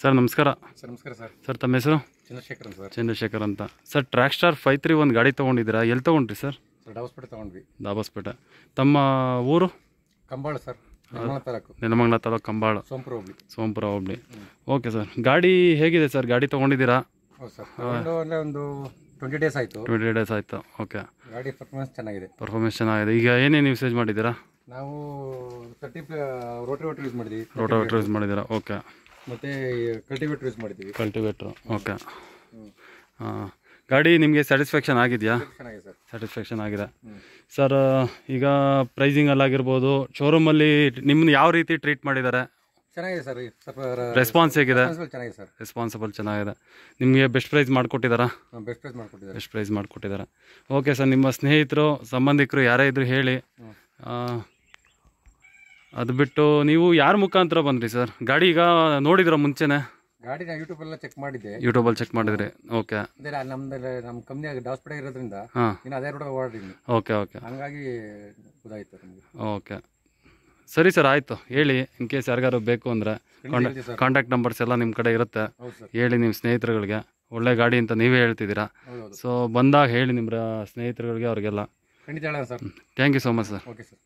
sir ನಮಸ್ಕಾರ sir ನಮಸ್ಕಾರ sir sir ತಮ್ಮ ಹೆಸರು ಚಂದ್ರಶೇಖರ್ ಅಂತ ಚಂದ್ರಶೇಖರ್ ಅಂತ sir Trakstar five three ಒಂದು ಗಾಡಿ ತೊಗೊಂಡಿದ್ದೀರಾ ಎಲ್ಲಿ ತೊಗೊಂಡ್ರಿ ಸರ್ ಸರ್ ಡಾಬಾಸ್ಪೇಟೆ ತೊಗೊಂಡ್ವಿ ತಮ್ಮ ಊರು ಕಂಬಾಳ ಸರ್ ನೆಲಮಂಗಲ ತಾಲೂಕು ಕಂಬಾಳ ಸೋಮಪುರ ಹೋಗ್ಲಿ ಸೋಂಪುರ ಹೋಗ್ಲಿ ಓಕೆ ಸರ್ ಗಾಡಿ ಹೇಗಿದೆ ಸರ್ ಗಾಡಿ ತೊಗೊಂಡಿದ್ದೀರಾ ಸರ್ ಒಂದು ಟ್ವೆಂಟಿ ಡೇಸ್ ಆಯಿತು ಟ್ವೆಂಟಿ ಡೇಸ್ ಆಯಿತು ಓಕೆ ಗಾಡಿ ಪರ್ಫಾರ್ಮೆನ್ಸ್ ಚೆನ್ನಾಗಿದೆ ಪರ್ಫಾರ್ಮೆನ್ಸ್ ಚೆನ್ನಾಗಿದೆ ಈಗ ಏನೇನು ಯೂಸೇಜ್ ಮಾಡಿದ್ದೀರಾ ನಾವು ತರ್ಟಿ ರೋಟ್ರಿ ಯೂಸ್ ಮಾಡಿದ್ವಿ ಯೂಸ್ ಮಾಡಿದ್ದೀರಾ ಓಕೆ ಮತ್ತೆ ಕಲ್ಟಿವೇಟರ್ ಯೂಸ್ ಮಾಡ್ತೀವಿ ಕಲ್ಟಿವೇಟರ್ ಓಕೆ ಹಾಂ ಗಾಡಿ ನಿಮಗೆ ಸ್ಯಾಟಿಸ್ಫ್ಯಾಕ್ಷನ್ ಆಗಿದೆಯಾ ಸ್ಯಾಟಿಸ್ಫ್ಯಾಕ್ಷನ್ ಆಗಿದೆ ಸರ್ ಈಗ ಪ್ರೈಸಿಂಗ್ ಶೋರೂಮ್ ಶೋರೂಮಲ್ಲಿ ನಿಮ್ಮನ್ನು ಯಾವ ರೀತಿ ಟ್ರೀಟ್ ಮಾಡಿದ್ದಾರೆ ಚೆನ್ನಾಗಿದೆ ಸರ್ ರೆಸ್ಪಾನ್ಸ್ ಹೇಗಿದೆ ಚೆನ್ನಾಗಿದೆ ಸರ್ ರೆಸ್ಪಾನ್ಸಿಬಲ್ ಚೆನ್ನಾಗಿದೆ ನಿಮಗೆ ಬೆಸ್ಟ್ ಪ್ರೈಸ್ ಮಾಡಿಕೊಟ್ಟಿದ್ದಾರಾ ಬೆಸ್ಟ್ ಪ್ರೈಸ್ ಮಾಡಿಕೊಟ್ಟಿದ್ದಾರೆ ಬೆಸ್ಟ್ ಪ್ರೈಸ್ ಮಾಡಿಕೊಟ್ಟಿದ್ದಾರೆ ಓಕೆ ಸರ್ ನಿಮ್ಮ ಸ್ನೇಹಿತರು ಸಂಬಂಧಿಕರು ಯಾರೇ ಇದ್ರು ಹೇಳಿ ಅದು ಬಿಟ್ಟು ನೀವು ಯಾರ ಮುಖಾಂತರ ಬಂದ್ರಿ ಸರ್ ಗಾಡಿ ಈಗ ನೋಡಿದ್ರ ಮುಂಚೆನೆ ಗಾಡಿ ನಾ ಯೂಟ್ಯೂಬ್ ಎಲ್ಲ ಚೆಕ್ ಮಾಡಿದ್ದೆ ಯೂಟ್ಯೂಬಲ್ಲಿ ಚೆಕ್ ಮಾಡಿದ್ರಿ ಓಕೆ ಅಂದ್ರೆ ನಮ್ದು ನಮ್ಮ ಕಂಪ್ನಿಯಾಗ ಡಾಸ್ಪೇಟೆ ಇರೋದ್ರಿಂದ ಹಾಂ ಇನ್ನು ಅದೇ ರೋಡ್ ಓಡಾಡಿದ್ವಿ ಓಕೆ ಓಕೆ ಹಂಗಾಗಿ ಗೊತ್ತಾಯ್ತು ಓಕೆ ಸರಿ ಸರ್ ಆಯಿತು ಹೇಳಿ ಇನ್ ಕೇಸ್ ಯಾರಿಗಾರು ಬೇಕು ಅಂದ್ರೆ ಕಾಂಟ್ಯಾಕ್ಟ್ ನಂಬರ್ಸ್ ಎಲ್ಲ ನಿಮ್ಮ ಕಡೆ ಇರುತ್ತೆ ಹೇಳಿ ನಿಮ್ಮ ಸ್ನೇಹಿತರುಗಳಿಗೆ ಒಳ್ಳೆ ಗಾಡಿ ಅಂತ ನೀವೇ ಹೇಳ್ತಿದ್ದೀರಾ ಸೊ ಬಂದಾಗ ಹೇಳಿ ನಿಮ್ಮ ಸ್ನೇಹಿತರುಗಳಿಗೆ ಅವ್ರಿಗೆಲ್ಲ ಖಂಡಿತ sir thank you so much sir okay sir